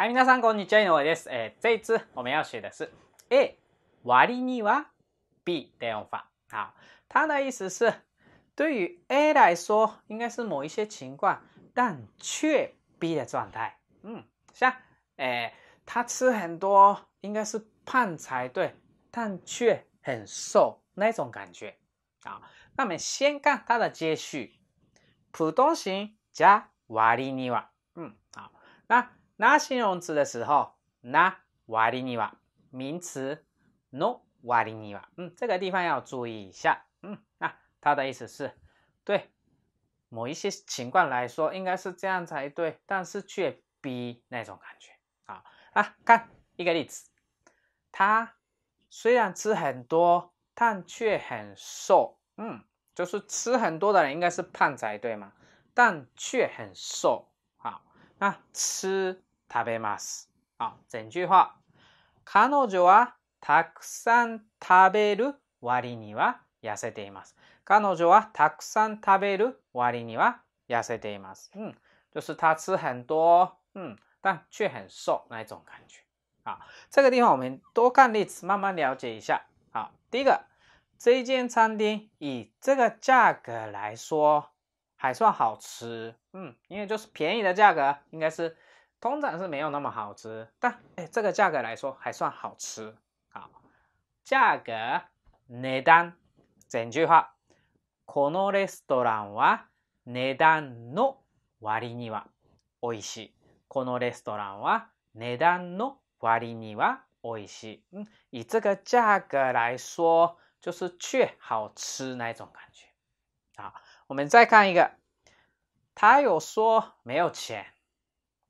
嗨，皆さん、こんにちは、井上です。诶，这次我们要学的是 A、割りには、B 的用法。好，它的意思是对于 A 来说，应该是某一些情况，但却 B 的状态。嗯，像诶，他吃很多，应该是胖才对，但却很瘦那种感觉。好，那么先看它的接续，普通型。加割りには。嗯，好，那。拿形容词的时候，拿瓦里尼瓦；名词，o 瓦里尼瓦。嗯，这个地方要注意一下。嗯，那它的意思是，对某一些情况来说，应该是这样才对，但是却比那种感觉啊啊！看一个例子，他虽然吃很多，但却很瘦。嗯，就是吃很多的人应该是胖才对嘛，但却很瘦好，那吃。食べます。好，整句话。彼女はたくさん食べる割には痩せています。彼女はたくさん食べる割には痩せています。う就是她吃很多，ん。但却很瘦那一种感觉。啊，这个地方我们多看例子，慢慢了解一下。う第一个，这一间餐厅以这个价格来说还算好吃，嗯，因为就是便宜的价格，应该是通常是没有那么好吃，但哎，这个价格来说还算好吃。啊。价格、内单、珍珠花。このレストランは値段の割にはおいしい。このレストランは値段の割には美味しい。嗯，以这个价格来说，就是却好吃那种感觉。好，我们再看一个，他有说没有钱。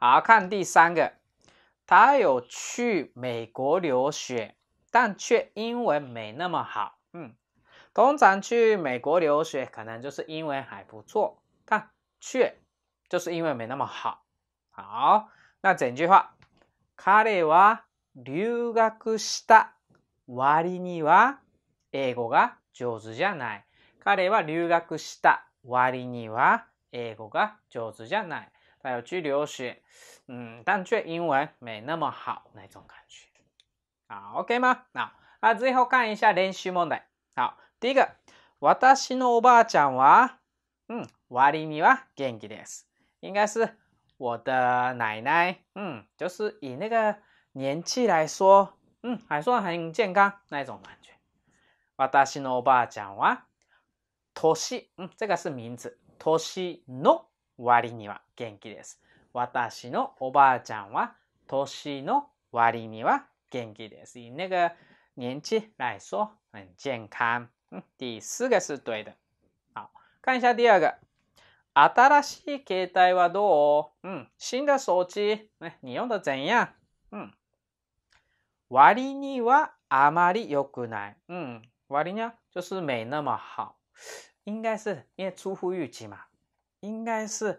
好看第三个，他有去美国留学，但却英文没那么好。嗯，通常去美国留学，可能就是英文还不错，但却就是英文没那么好。好，那整句话，彼は留学した割には英語が上手じゃない。彼は留学した割には英語が上手じゃない。还有去留学，嗯，但却英文没那么好那种感觉，好 o k 吗？那啊，最后看一下练习模带。好，第一个，私のおばあちゃんは，嗯，わりには元気です。应该是我的奶奶，嗯，就是以那个年纪来说，嗯，还算很健康那种感觉。私のおばあちゃんは、年，嗯，这个是名字，年のわりには。元気です。私のおばあちゃんは年の割には元気です。い那个年纪来说，很健康。嗯，第四个是对的。好，看一下第二个。新しい携帯はどううん。新的装置。ね、你用的怎样うん。割にはあまり良くない。うん。割には就是没那么好。应该是因为出乎预期嘛。应该是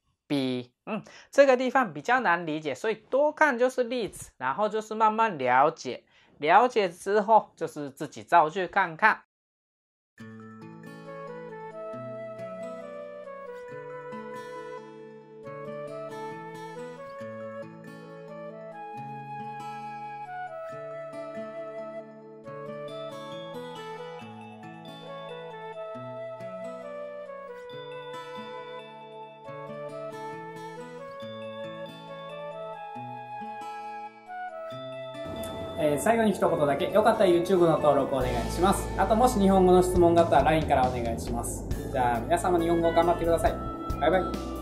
比嗯，这个地方比较难理解，所以多看就是例子，然后就是慢慢了解，了解之后就是自己造句看看。えー、最後に一言だけ、よかったら YouTube の登録お願いします。あともし日本語の質問があったら LINE からお願いします。じゃあ皆様日本語頑張ってください。バイバイ。